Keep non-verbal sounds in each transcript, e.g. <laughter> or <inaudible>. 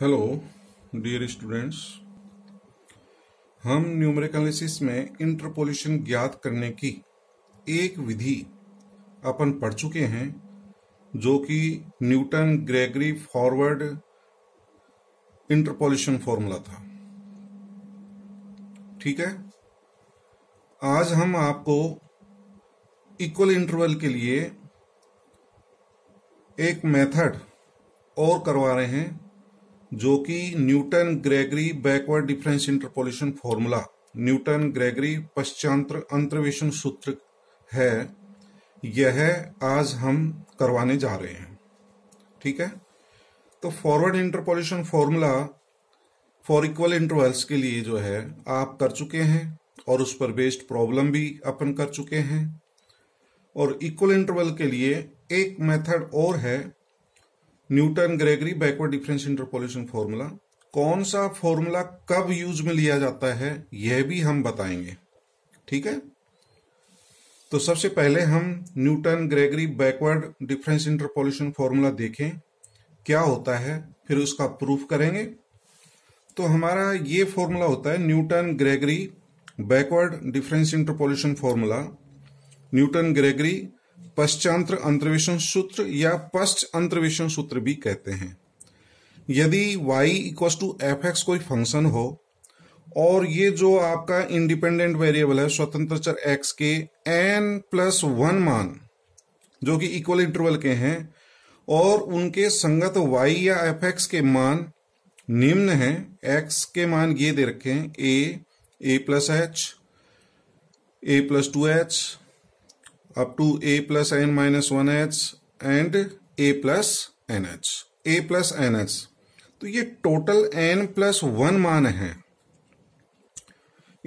hello dear students हम numerical में interpolation ज्ञात करने की एक विधि अपन पढ़ चुके हैं जो कि Newton Gregory forward interpolation formula था ठीक है आज हम आपको इक्वल इंटरवल के लिए एक मेथड और करवा रहे हैं जो कि Newton Gregory backward difference interpolation formula Newton Gregory पश्चांतर अंतर्वेशन सूत्र है यह आज हम करवाने जा रहे हैं ठीक है तो forward interpolation formula for equal intervals के लिए जो है आप कर चुके हैं और उस पर बेस्ड प्रॉब्लम भी अपन कर चुके हैं और इक्वल इंटरवल के लिए एक मेथड और है Newton Gregory backward difference interpolation formula कौन सा फॉर्मूला कब यूज में लिया जाता है यह भी हम बताएंगे ठीक है तो सबसे पहले हम Newton Gregory backward difference interpolation formula देखें क्या होता है फिर उसका प्रूफ करेंगे तो हमारा ये फॉर्मूला होता है Newton Gregory backward difference interpolation formula Newton Gregory पश्चांत्र अंतर्वेशन सूत्र या पश्च अंतर्वेशन सूत्र भी कहते हैं यदि y equals to f x कोई फंक्शन हो और ये जो आपका इंडिपेंडेंट वेरिएबल है स्वतंत्र चर x के n प्लस वन मान जो कि इक्वल इंटरवल के हैं और उनके संगत y या एफ एक्स के मान निम्न हैं x के मान ये दे रखे हैं a a plus h a plus two h up to a plus n minus 1h and a plus nh a plus nh तो ये टोटल n प्लस वन मान है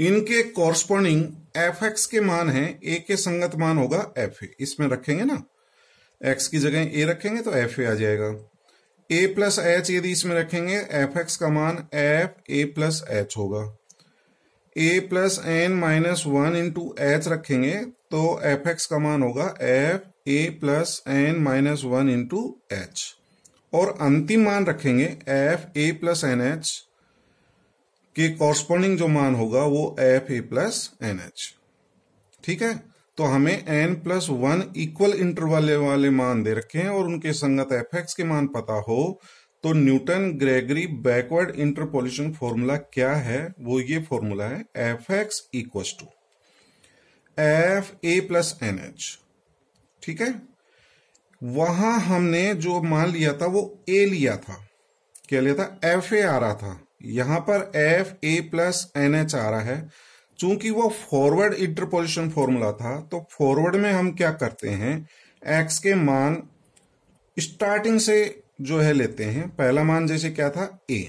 इनके कॉरस्पॉन्डिंग एफ एक्स के मान है ए के संगत मान होगा एफ ए इसमें रखेंगे ना एक्स की जगह ए रखेंगे तो एफ ए आ जाएगा ए प्लस एच यदि इसमें रखेंगे एफ एक्स का मान एफ ए प्लस एच होगा a plus N minus one into h रखेंगे तो एफ एक्स का मान होगा एफ ए plus N minus one into h और अंतिम मान रखेंगे एफ ए प्लस एन एच के कॉरस्पॉन्डिंग जो मान होगा वो एफ ए प्लस एन एच ठीक है तो हमें n plus one equal interval वाले मान दे रखे हैं और उनके संगत एफ एक्स के मान पता हो तो Newton Gregory backward interpolation formula क्या है वो ये फॉर्मूला है F x equals to F A plus N h ठीक है वहां हमने जो मान लिया था वो ए लिया था क्या लिया था एफ ए आ रहा था यहां पर F A plus N H आ रहा है चूंकि वो फॉरवर्ड इंटरपोजिशन फॉर्मूला था तो फॉरवर्ड में हम क्या करते हैं एक्स के मान स्टार्टिंग से जो है लेते हैं पहला मान जैसे क्या था ए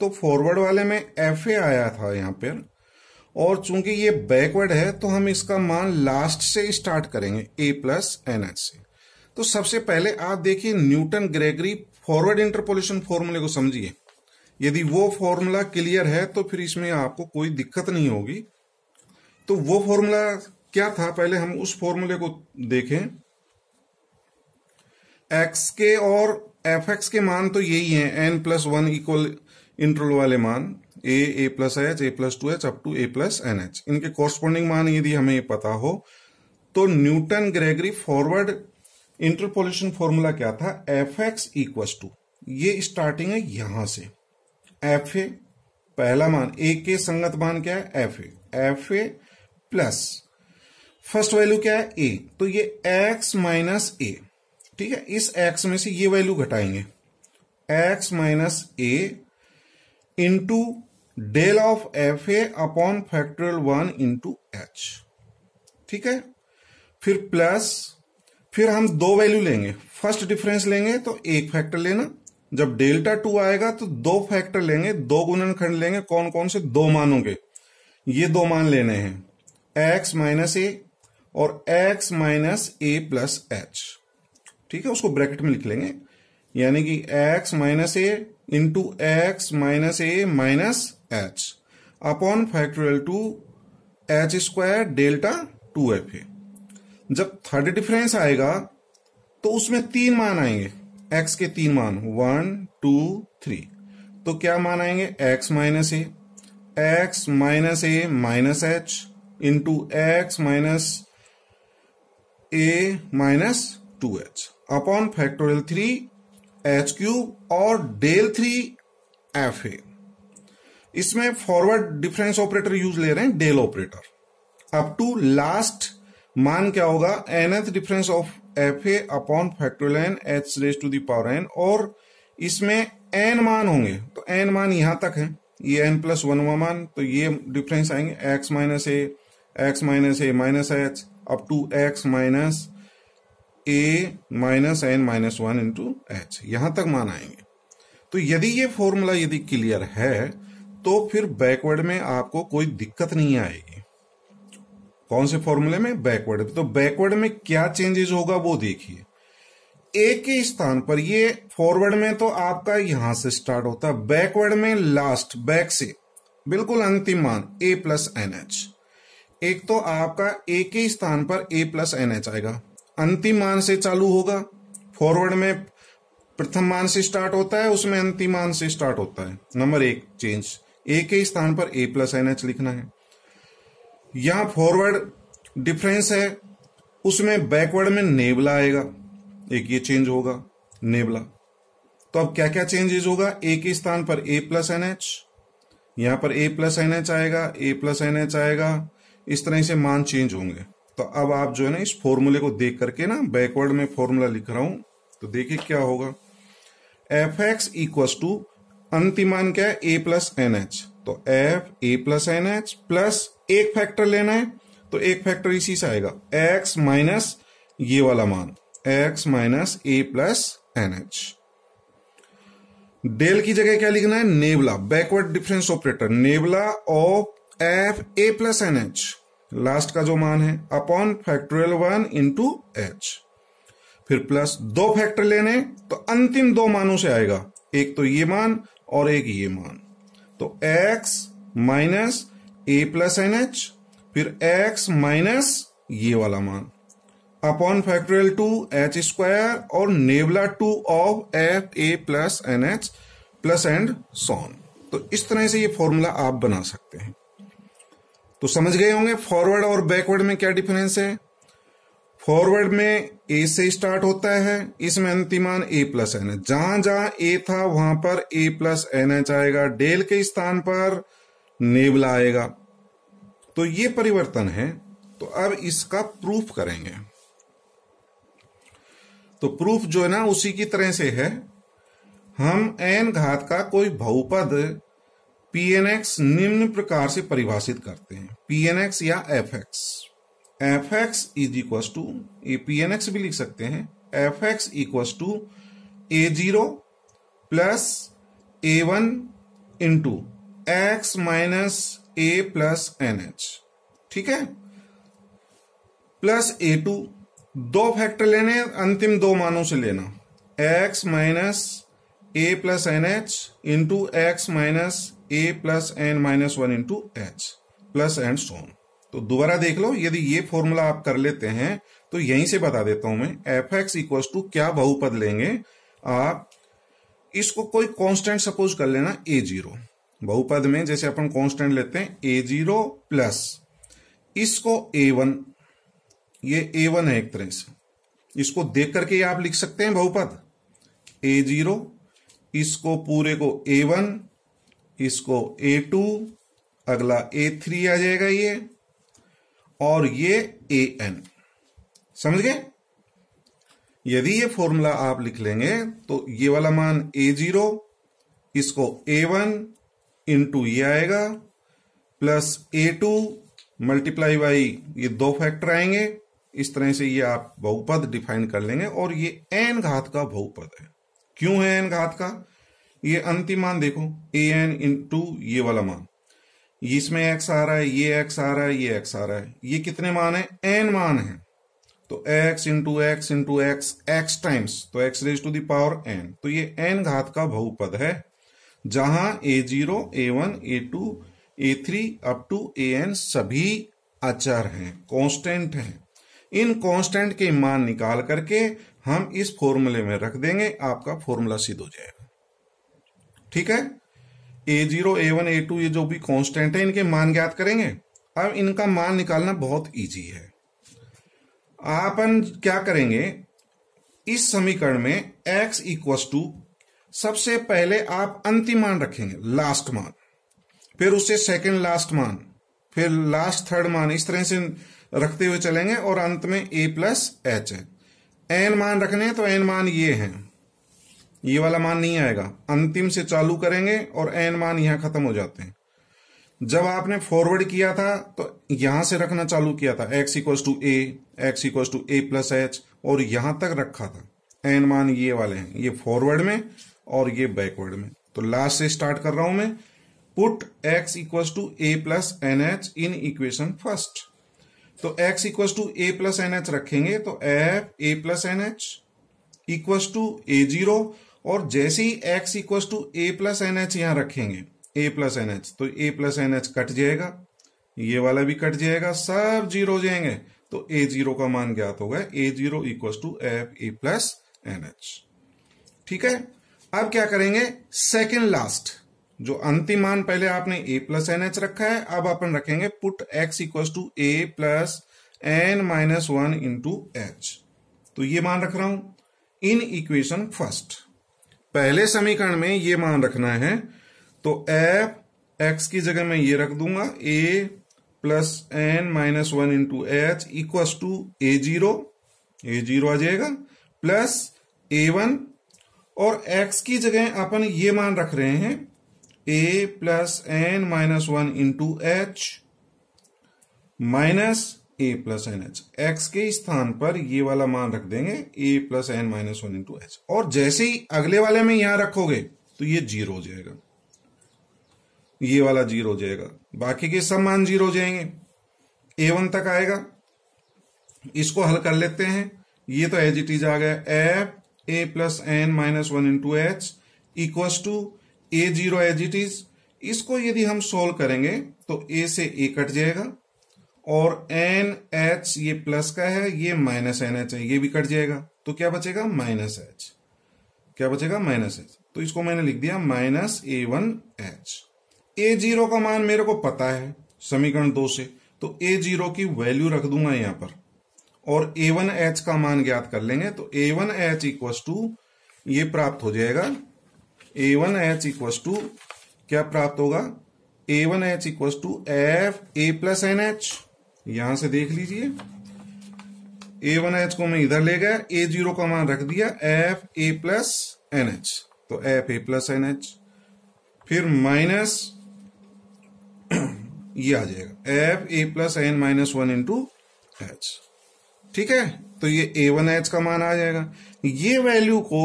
तो फॉरवर्ड वाले में एफ ए आया था यहां पर और चूंकि ये बैकवर्ड है तो हम इसका मान लास्ट से स्टार्ट करेंगे ए प्लस एन एच से तो सबसे पहले आप देखिए न्यूटन ग्रेगरी फॉरवर्ड इंटरपोलेशन फॉर्मूले को समझिए यदि वो फॉर्मूला क्लियर है तो फिर इसमें आपको कोई दिक्कत नहीं होगी तो वो फॉर्मूला क्या था पहले हम उस फॉर्मूले को देखें एक्स के और एफ एक्स के मान तो यही है n plus one equal interval वाले मान a a plus h a plus two h up to a plus N h इनके कॉरस्पॉन्डिंग मान यदि हमें पता हो तो Newton Gregory forward interpolation formula क्या था एफ एक्स इक्वस टू ये स्टार्टिंग है यहां से एफ ए पहला मान ए के संगत मान क्या है F a f A plus first value क्या है ए तो ये एक्स माइनस ए ठीक है इस एक्स में से ये वैल्यू घटाएंगे x minus a into del of F a upon factorial one into h ठीक है फिर प्लस फिर हम दो वैल्यू लेंगे फर्स्ट डिफरेंस लेंगे तो एक फैक्टर लेना जब डेल्टा टू आएगा तो दो फैक्टर लेंगे दो गुणन खंड लेंगे कौन कौन से दो मानोगे ये दो मान लेने हैं एक्स माइनस ए और एक्स माइनस ए प्लस एच ठीक है उसको ब्रैकेट में लिख लेंगे यानी कि x minus a into x minus a minus h upon factorial two h square delta two F a जब थर्ड डिफरेंस आएगा तो उसमें तीन मान आएंगे एक्स के तीन मान वन टू थ्री तो क्या मान आएंगे x minus a x minus a minus h into x minus a minus two h upon factorial three h cube और डेल थ्री एफ ए इसमें फॉरवर्ड डिफरेंस ऑपरेटर यूज ले रहे हैं del operator up to last मान क्या होगा n eth difference of F a upon factorial n h raise to the power n और इसमें एन मान होंगे तो एन मान यहां तक है ये एन प्लस वा मान तो ये डिफरेंस आएंगे x minus a x minus a minus h up to x minus a minus n minus one into h यहां तक मान आएंगे तो यदि ये फॉर्मूला यदि क्लियर है तो फिर बैकवर्ड में आपको कोई दिक्कत नहीं आएगी कौन से फॉर्मूले में बैकवर्ड तो बैकवर्ड में क्या चेंजेस होगा वो देखिए ए के स्थान पर ये फॉरवर्ड में तो आपका यहां से स्टार्ट होता है बैकवर्ड में लास्ट बैक से बिल्कुल अंतिम मान ए प्लस एन एच एक तो आपका ए के स्थान पर ए प्लस एन एच आएगा अंतिम मान से चालू होगा फॉरवर्ड में प्रथम मान से स्टार्ट होता है उसमें अंतिम मान से स्टार्ट होता है नंबर एक चेंज ए तो के स्थान पर ए प्लस एन एच लिखना है यहां फॉरवर्ड डिफरेंस है उसमें बैकवर्ड में नेबला आएगा एक ये चेंज होगा नेबला तो अब क्या क्या चेंजेस होगा ए के स्थान पर ए प्लस एन एच यहां पर ए प्लस एन एच आएगा ए प्लस एन एच आएगा इस तरह से मान चेंज होंगे तो अब आप जो है ना इस फॉर्मूले को देख करके ना बैकवर्ड में फॉर्मूला लिख रहा हूं तो देखिए क्या होगा एफ एक्स इक्वस टू अंतिम मान क्या है ए प्लस एन एच तो एफ ए प्लस एन एच प्लस एक फैक्टर लेना है तो एक फैक्टर इसी से आएगा एक्स माइनस ये वाला मान एक्स माइनस ए प्लस एन एच डेल की जगह क्या लिखना है nabla backward difference operator nabla of F A plus N h last का जो मान है upon factorial one into h फिर प्लस दो फैक्टर लेने तो अंतिम दो मानों से आएगा एक तो ये मान और एक ये मान तो x माइनस ए प्लस एन एच फिर x माइनस ये वाला मान upon factorial two h square और nabla two of F A plus N H plus and so on तो इस तरह से ये फॉर्मूला आप बना सकते हैं तो समझ गए होंगे फॉरवर्ड और बैकवर्ड में क्या डिफरेंस है फॉरवर्ड में ए से स्टार्ट होता है इसमें अंतिमान ए प्लस एन एच जहां जहां ए था वहां पर ए प्लस एन एच आएगा डेल के स्थान पर नेबला आएगा तो ये परिवर्तन है तो अब इसका प्रूफ करेंगे तो प्रूफ जो है ना उसी की तरह से है हम एन घात का कोई बहुपद पीएनएक्स निम्न प्रकार से परिभाषित करते हैं पीएनएक्स या f x f x is equal to ये पी एन एक्स भी लिख सकते हैं f x equal to a zero plus a one into x minus A plus N h ठीक है प्लस ए टू दो फैक्टर लेने अंतिम दो मानों से लेना x minus A plus N h into x minus A plus N minus one into h plus and so on तो दोबारा देख लो यदि ये फॉर्मूला आप कर लेते हैं तो यहीं से बता देता हूं मैं एफ एक्स इक्वल टू क्या बहुपद लेंगे आप इसको कोई कांस्टेंट सपोज कर लेना ए जीरो बहुपद में जैसे अपन कांस्टेंट लेते हैं ए जीरो प्लस इसको ए वन ये ए वन है एक तरह से इसको देख करके आप लिख सकते हैं बहुपद ए जीरो इसको पूरे को ए वन इसको ए टू अगला ए थ्री आ जाएगा ये और ये ए एन समझ गए यदि ये फॉर्मूला आप लिख लेंगे तो ये वाला मान ए जीरो इसको ए वन इंटू ये आएगा plus a two multiply by ये दो फैक्टर आएंगे इस तरह से ये आप बहुपद डिफाइन कर लेंगे और ये एन घात का बहुपद है क्यों है एन घात का ये अंतिम मान देखो ए एन इंटू ये वाला मान इसमें एक्स आ रहा है ये एक्स आ रहा है ये एक्स आ रहा है ये कितने मान है एन मान है तो x into x into x x times तो x raise to the power N तो ये एन घात का बहुपद है जहां a zero A one A two A three up to A n सभी अचर हैं कांस्टेंट हैं इन कांस्टेंट के मान निकाल करके हम इस फॉर्मूले में रख देंगे आपका फॉर्मूला सिद्ध हो जाएगा ठीक है a zero A one A two ये जो भी कांस्टेंट है इनके मान ज्ञात करेंगे अब इनका मान निकालना बहुत इजी है आपन क्या करेंगे इस समीकरण में एक्स इक्वस टू सबसे पहले आप अंतिम मान रखेंगे लास्ट मान फिर उससे सेकंड लास्ट मान फिर लास्ट थर्ड मान इस तरह से रखते हुए चलेंगे और अंत में ए प्लस एच है एन मान रखने तो एन मान ये हैं ये वाला मान नहीं आएगा अंतिम से चालू करेंगे और एन मान यहां खत्म हो जाते हैं जब आपने फॉरवर्ड किया था तो यहां से रखना चालू किया था x equal to a x equal to a plus h और यहां तक रखा था एन मान ये वाले हैं ये फॉरवर्ड में और ये बैकवर्ड में तो लास्ट से स्टार्ट कर रहा हूं मैं put x equal to a plus N h in equation first तो x equal to a plus N h रखेंगे तो f A plus N h equal to a zero और जैसे ही x equal to a plus N H यहां रखेंगे a plus N h तो ए plus N h cut जाएगा ये वाला भी कट जाएगा सब जीरो जाएंगे तो ए जीरो का मान ज्ञात होगा a zero equal to F A plus N h ठीक है अब क्या करेंगे सेकेंड लास्ट जो अंतिम मान पहले आपने ए प्लस एन एच रखा है अब अपन रखेंगे put x equal to a plus N minus one into H तो ये मान रख रहा हूं इन इक्वेशन फर्स्ट पहले समीकरण में ये मान रखना है तो एफ एक्स की जगह मैं ये रख दूंगा a plus N minus one into h equals to a zero a zero आ जाएगा प्लस ए वन और एक्स की जगह अपन ये मान रख रहे हैं a plus N minus one into h minus A plus N H x के स्थान पर ये वाला मान रख देंगे a plus N minus one into h और जैसे ही अगले वाले में यहां रखोगे तो ये जीरो हो जाएगा ये वाला जीरो हो जाएगा बाकी के सब मान जीरो हो जाएंगे ए वन तक आएगा इसको हल कर लेते हैं ये तो एज इट इज आ गया f A plus N minus one into h equal to a zero as it is इसको यदि हम सोल्व करेंगे तो ए से ए कट जाएगा और एन एच ये प्लस का है ये माइनस एन एच है ये भी कट जाएगा तो क्या बचेगा माइनस एच क्या बचेगा माइनस एच तो इसको मैंने लिख दिया minus a one h a zero का मान मेरे को पता है समीकरण दो से तो ए जीरो की वैल्यू रख दूंगा यहां पर और ए वन एच का मान ज्ञात कर लेंगे तो a one h equals to ये प्राप्त हो जाएगा a one h equals to क्या प्राप्त होगा a one h equals to F A plus N H यहां से देख लीजिए ए वन एच को मैं इधर ले गया ए जीरो का मान रख दिया एफ ए प्लस एन एच तो एफ ए प्लस एन एच फिर माइनस <clears throat> ये आ जाएगा F A plus N minus one into h ठीक है तो ये ए वन एच का मान आ जाएगा ये वैल्यू को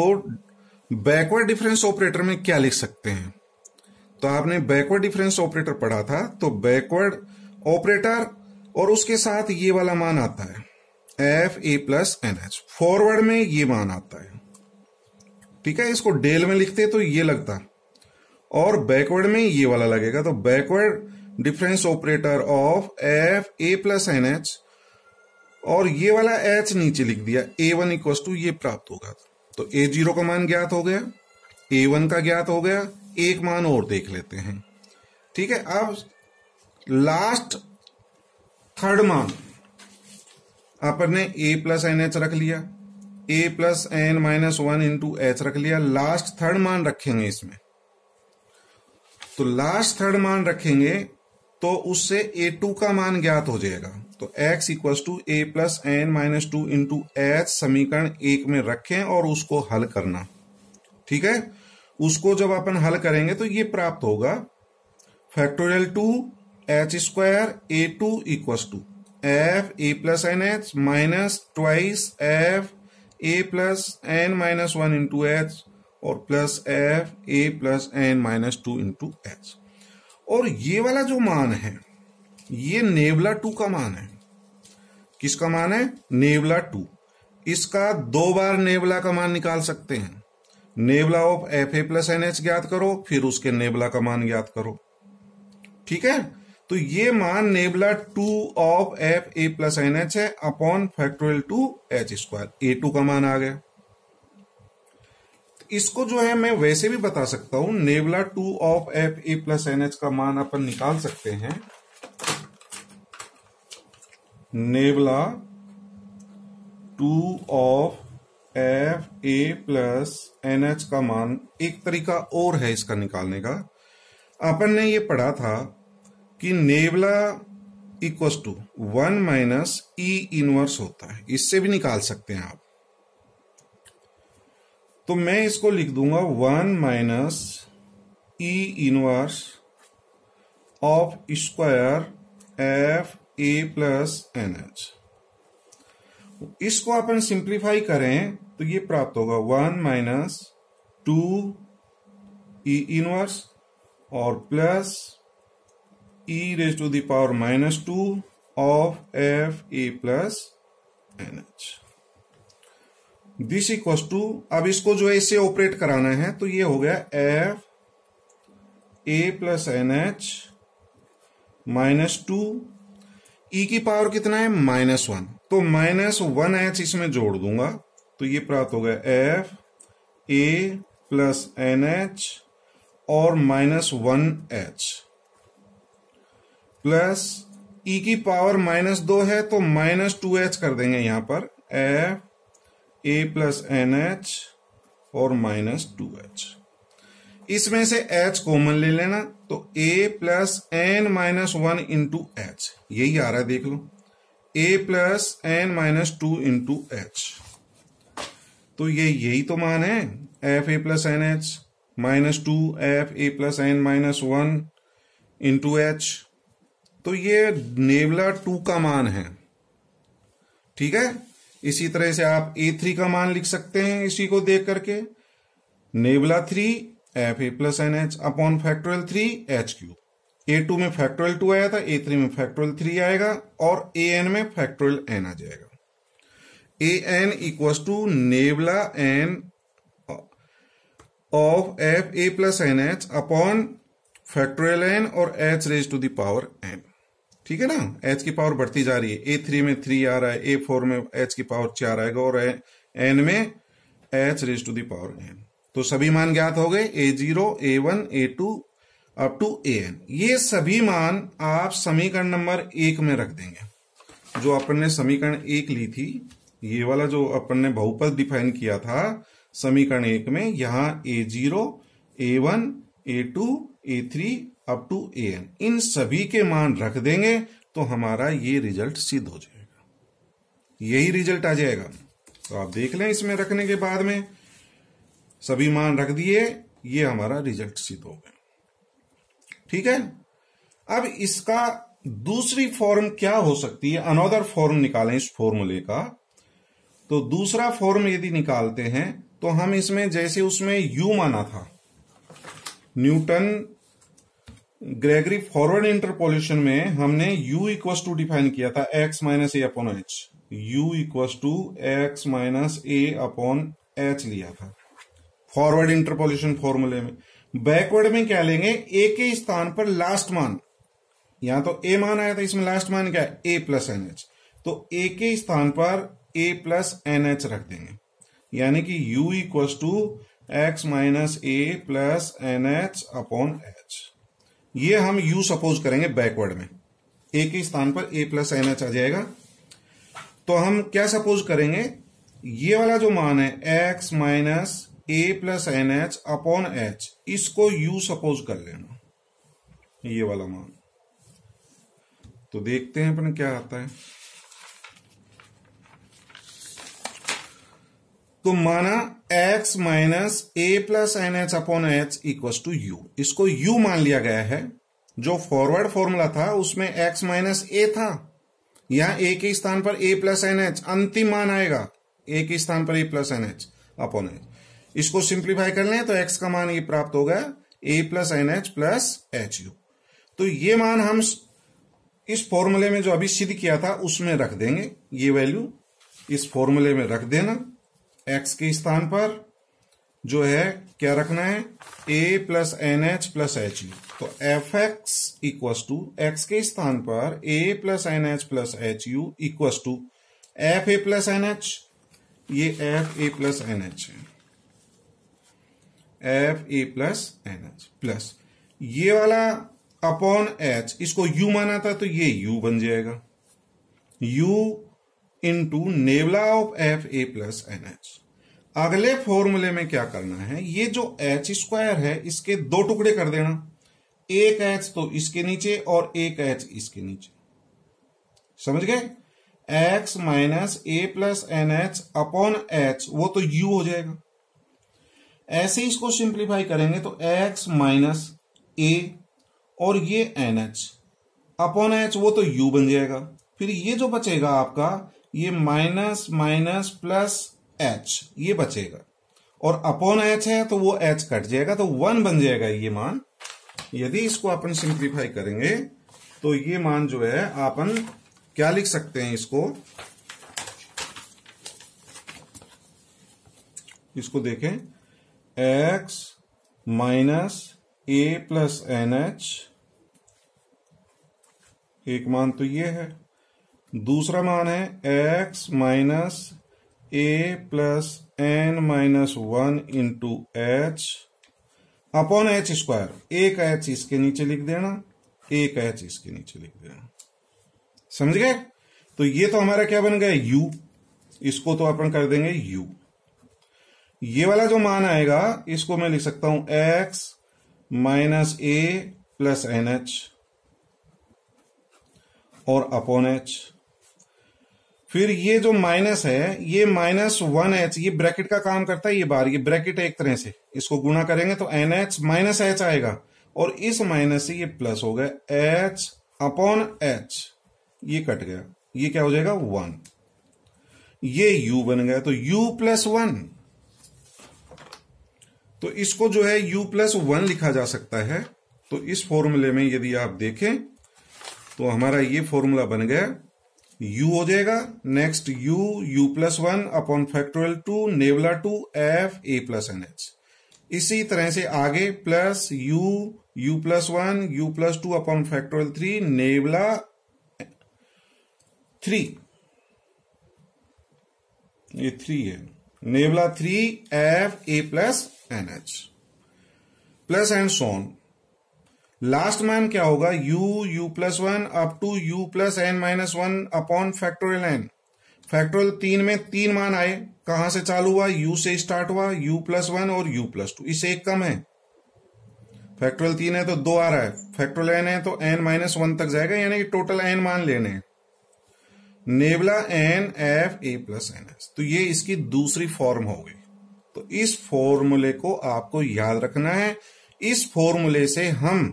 बैकवर्ड डिफरेंस ऑपरेटर में क्या लिख सकते हैं तो आपने बैकवर्ड डिफरेंस ऑपरेटर पढ़ा था तो बैकवर्ड ऑपरेटर और उसके साथ ये वाला मान आता है F A plus N h forward में ये मान आता है ठीक है इसको डेल में लिखते तो ये लगता और बैकवर्ड में ये वाला लगेगा तो backward difference operator of F A plus N H और ये वाला एच नीचे लिख दिया ए वन इक्वस टू ये प्राप्त होगा तो ए जीरो का मान ज्ञात हो गया ए वन का ज्ञात हो गया एक मान और देख लेते हैं ठीक है अब लास्ट थर्ड मान अपन ने ए प्लस एन एच रख लिया a plus N minus one into h रख लिया लास्ट थर्ड मान रखेंगे इसमें तो लास्ट थर्ड मान रखेंगे तो उससे ए टू का मान ज्ञात हो जाएगा तो x equals to a plus N minus two into h समीकरण एक में रखें और उसको हल करना ठीक है उसको जब अपन हल करेंगे तो ये प्राप्त होगा factorial two h square a two equals to F A plus N H minus twice f A plus N minus one into h और प्लस एफ ए plus N minus two into h और ये वाला जो मान है ये नेवला to का मान है किसका मान है नेवला टू इसका दो बार नेवला का मान निकाल सकते हैं nabla of F A plus N h ज्ञात करो फिर उसके नेवला का मान ज्ञात करो ठीक है तो ये मान nabla two of F A plus N H है upon factorial two h square a two का मान आ गया तो इसको जो है मैं वैसे भी बता सकता हूं nabla two of F A plus N h का मान अपन निकाल सकते हैं nabla two of F A plus N h का मान एक तरीका और है इसका निकालने का अपन ने ये पढ़ा था कि nabla equals to one minus E inverse होता है इससे भी निकाल सकते हैं आप तो मैं इसको लिख दूंगा one minus E inverse of square f A plus N h इसको अपन सिंप्लीफाई करें तो ये प्राप्त होगा one minus two e inverse और plus e raised to the power minus 2 of f a plus nh this equals to अब इसको जो है इसे ऑपरेट कराना है तो ये हो गया एफ ए plus N H minus two e की पावर कितना है माइनस वन तो माइनस वन एच इसमें जोड़ दूंगा तो ये प्राप्त हो गया एफ ए प्लस एन एच और minus one h plus e e की पावर माइनस दो है तो माइनस टू एच कर देंगे यहां पर F A plus N H और माइनस टू एच इसमें से एच कॉमन ले लेना तो ए plus N minus one into H यही आ रहा है देख लो A plus N minus two into H तो ये यही तो मान है F A plus N H minus two F A plus N minus one into H तो ये नेवला टू का मान है ठीक है इसी तरह से आप ए थ्री का मान लिख सकते हैं इसी को देख करके nabla three F A plus N H upon factorial three H Q A two में फैक्ट्रियल टू आया था ए थ्री में फैक्ट्रियल थ्री आएगा और ए एन में फैक्ट्रियल एन आ जाएगा A N equals to nabla N of F A plus N H upon factorial N और H raise to the power N ठीक है ना एच की पावर बढ़ती जा रही है ए थ्री में थ्री आ रहा है ए फोर में एच की पावर चार आएगा और एन में H raise to the power N तो सभी मान ज्ञात हो गए A zero A one A two up to A N ये सभी मान आप समीकरण नंबर एक में रख देंगे जो अपन ने समीकरण एक ली थी ये वाला जो अपन ने बहुपद डिफाइन किया था समीकरण एक में यहां A zero A one A two A three up to A N इन सभी के मान रख देंगे तो हमारा ये रिजल्ट सिद्ध हो जाएगा यही रिजल्ट आ जाएगा तो आप देख लें इसमें रखने के बाद में सभी मान रख दिए ये हमारा रिजल्ट सिद्ध हो गया ठीक है अब इसका दूसरी फॉर्म क्या हो सकती है अनदर फॉर्म निकालें इस फॉर्मूले का तो दूसरा फॉर्म यदि निकालते हैं तो हम इसमें जैसे उसमें यू माना था न्यूटन ग्रेगरी फॉरवर्ड इंटरपोलेशन में हमने u इक्वस टू डिफाइन किया था x minus A upon H U equals to x minus A upon H लिया था फॉरवर्ड इंटरपोलेशन फॉर्मूले में बैकवर्ड में क्या लेंगे ए के स्थान पर लास्ट मान यहां तो ए मान आया था इसमें लास्ट मान क्या है ए प्लस एन एच तो ए के स्थान पर ए प्लस एन एच रख देंगे यानी कि U equals to x minus A plus N H upon H ये हम यू सपोज करेंगे बैकवर्ड में ए के स्थान पर ए प्लस एन एच आ जाएगा तो हम क्या सपोज करेंगे ये वाला जो मान है एक्स माइनस ए plus N H upon H इसको यू सपोज कर लेना ये वाला मान तो देखते हैं अपन क्या आता है तो माना x minus A plus N H upon H equal to U इसको u मान लिया गया है जो फॉरवर्ड फॉर्मूला था उसमें x माइनस ए था यहां a के स्थान पर a प्लस एन एच अंतिम मान आएगा ए के स्थान पर a plus N H upon H इसको सिंप्लीफाई कर लें तो x का मान ये प्राप्त हो गया A plus N H plus H U तो ये मान हम इस फॉर्मूले में जो अभी सिद्ध किया था उसमें रख देंगे ये वैल्यू इस फॉर्मूले में रख देना एक्स के स्थान पर जो है क्या रखना है ए plus N H plus H U तो F x equals to X के स्थान पर ए plus N H plus H U equals to F A plus N H ये एफ ए प्लस एन एच है F A plus N H plus ये वाला upon H इसको you माना था तो ये यू बन जाएगा U into nabla of F A plus N H अगले फॉर्मूले में क्या करना है ये जो एच स्क्वायर है इसके दो टुकड़े कर देना एक एच तो इसके नीचे और एक एच इसके नीचे समझ गए एक्स माइनस ए plus N H upon H वो तो यू हो जाएगा ऐसे ही इसको सिंप्लीफाई करेंगे तो एक्स माइनस ए और ये एन एच अपॉन एच वो तो यू बन जाएगा फिर ये जो बचेगा आपका ये माइनस माइनस प्लस एच ये बचेगा और अपॉन एच है तो वो एच कट जाएगा तो वन बन जाएगा ये मान यदि इसको अपन सिंप्लीफाई करेंगे तो ये मान जो है अपन क्या लिख सकते हैं इसको इसको देखें एक्स माइनस ए प्लस एन एच एक मान तो ये है दूसरा मान है एक्स माइनस ए plus N minus one into H upon H square एक एच इसके नीचे लिख देना एक एच इसके नीचे लिख देना समझ गए तो ये तो हमारा क्या बन गया यू इसको तो अपन कर देंगे यू ये वाला जो मान आएगा इसको मैं लिख सकता हूं एक्स माइनस ए प्लस एन एच और अपॉन एच फिर ये जो माइनस है ये माइनस वन एच ये ब्रैकेट का काम करता है ये बार ये ब्रैकेट एक तरह से इसको गुणा करेंगे तो एन एच माइनस एच आएगा और इस माइनस से ये प्लस हो गया एच अपॉन एच ये कट गया ये क्या हो जाएगा वन ये यू बन गया तो यू प्लस वन तो इसको जो है यू प्लस वन लिखा जा सकता है तो इस फॉर्मूले में यदि आप देखें तो हमारा ये फॉर्मूला बन गया यू हो जाएगा next U U plus one upon factorial two nabla two F A plus N H इसी तरह से आगे plus U U plus one U plus two upon factorial three nabla three ये थ्री है nabla three F A plus N H plus and so on last मान क्या होगा u u plus one up to U plus N minus one upon factorial N factorial तीन में तीन मान आए कहां से चालू हुआ u से स्टार्ट हुआ u प्लस वन और u प्लस टू इससे एक कम है फैक्टोरियल तीन है तो दो आ रहा है फैक्टोरियल एन है तो एन माइनस वन तक जाएगा यानी कि टोटल एन मान लेने हैं नेबला एन एफ ए प्लस एन एस तो ये इसकी दूसरी फॉर्म हो गई तो इस फॉर्मूले को आपको याद रखना है इस फॉर्मूले से हम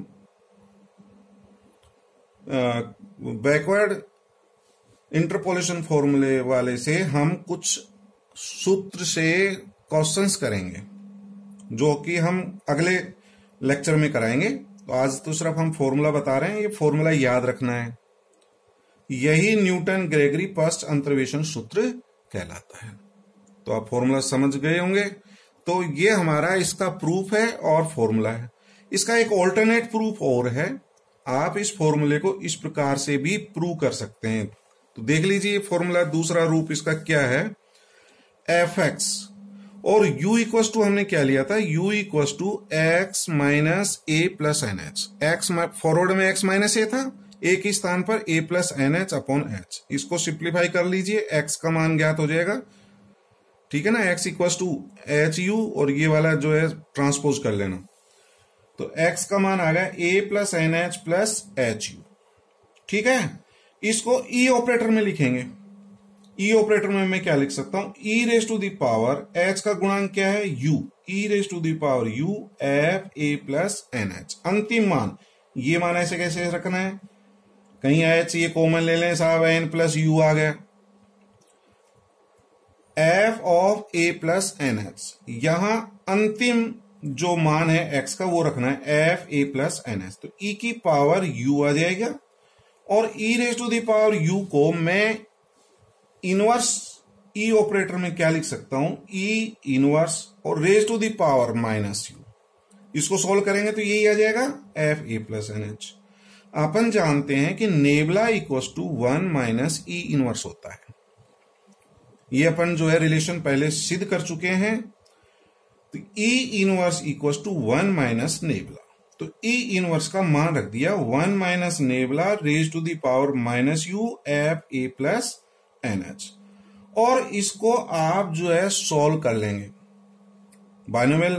बैकवर्ड इंटरपोलेशन फॉर्मूले वाले से हम कुछ सूत्र से क्वेश्चंस करेंगे जो कि हम अगले लेक्चर में कराएंगे तो आज तो सिर्फ हम फॉर्मूला बता रहे हैं ये फॉर्मूला याद रखना है यही न्यूटन ग्रेगरी फर्स्ट अंतर्वेशन सूत्र कहलाता है तो आप फॉर्मूला समझ गए होंगे तो ये हमारा इसका प्रूफ है और फॉर्मूला है इसका एक ऑल्टरनेट प्रूफ और है आप इस फॉर्मूले को इस प्रकार से भी प्रूव कर सकते हैं तो देख लीजिए फॉर्मूला दूसरा रूप इसका क्या है एफ एक्स और u इक्वस टू हमने क्या लिया था u equals to x minus A plus N H X forward में x माइनस ए था ए के स्थान पर a plus N H upon H इसको सिंप्लीफाई कर लीजिए x का मान ज्ञात हो जाएगा ठीक है ना x equals to H U और ये वाला जो है ट्रांसपोज कर लेना तो x का मान आ गया a plus N H plus H U ठीक है इसको e ऑपरेटर में लिखेंगे e ऑपरेटर में मैं क्या लिख सकता हूं e raise to the power h का गुणांक क्या है u e raise to the power u f a plus N H अंतिम मान ये मान ऐसे कैसे रखना है कहीं एच ये कॉमन ले लें साहब एन प्लस यू आ गया F of A plus N H यहां अंतिम जो मान है एक्स का वो रखना है F A plus N S तो ई e की पावर यू आ जाएगा और E raise to the power U को मैं इनवर्स ई ऑपरेटर में क्या लिख सकता हूं ई इनवर्स और raise to the power minus U इसको सोल्व करेंगे तो यही आ जाएगा F A plus N H अपन जानते हैं कि nabla equals to one minus E inverse होता है ये अपन जो है रिलेशन पहले सिद्ध कर चुके हैं तो E inverse equal to one minus nabla तो E इनवर्स का मान रख दिया one minus nabla raise to the power minus U F A plus N H और इसको आप जो है सॉल्व कर लेंगे बाइनोवेल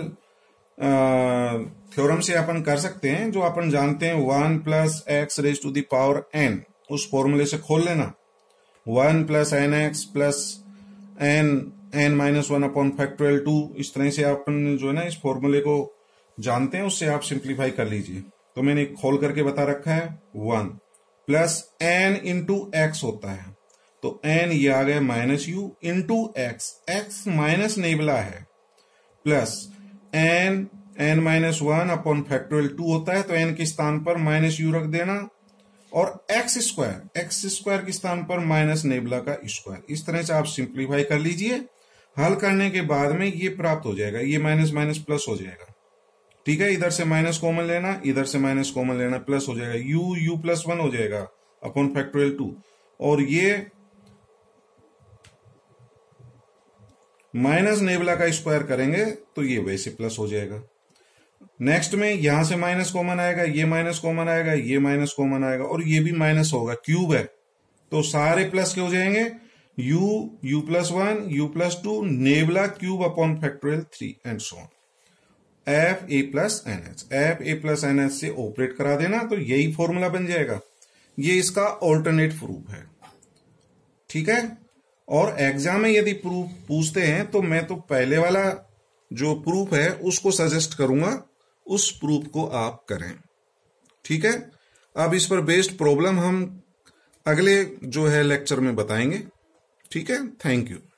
थ्योरम से अपन कर सकते हैं जो अपन जानते हैं one plus X raise to the power N उस फॉर्मूले से खोल लेना one plus N X plus N N minus one upon factorial two इस तरह से आप जो है ना इस फॉर्मूले को जानते हैं उससे आप सिंप्लीफाई कर लीजिए तो मैंने खोल करके बता रखा है one plus N into X होता है तो एन ये आ गया minus U into x X minus nabla है plus N N minus one upon factorial two होता है तो एन के स्थान पर माइनस यू रख देना और एक्स स्क्वायर एक्स स्क्वायर के स्थान पर माइनस नेबला का स्क्वायर इस तरह से आप सिंप्लीफाई कर लीजिए हल करने के बाद में ये प्राप्त हो जाएगा ये माइनस माइनस प्लस हो जाएगा ठीक है इधर से माइनस कॉमन लेना इधर से माइनस कॉमन लेना प्लस हो जाएगा यू यू प्लस वन हो जाएगा अपॉन फैक्टोरियल टू और ये माइनस नेबला का स्क्वायर करेंगे तो ये वैसे प्लस हो जाएगा नेक्स्ट में यहां से माइनस कॉमन आएगा ये माइनस कॉमन आएगा ये माइनस कॉमन आएगा और ये भी माइनस होगा क्यूब है तो सारे प्लस के हो जाएंगे u u plus 1 u plus 2 nebula cube upon factorial 3 and so on F A plus N H F A plus N से ऑपरेट करा देना तो यही फॉर्मूला बन जाएगा ये इसका ऑल्टरनेट प्रूफ है ठीक है और एग्जाम में यदि प्रूफ पूछते हैं तो मैं तो पहले वाला जो प्रूफ है उसको सजेस्ट करूंगा उस प्रूफ को आप करें ठीक है अब इस पर बेस्ड प्रॉब्लम हम अगले जो है लेक्चर में बताएंगे ठीक है थैंक यू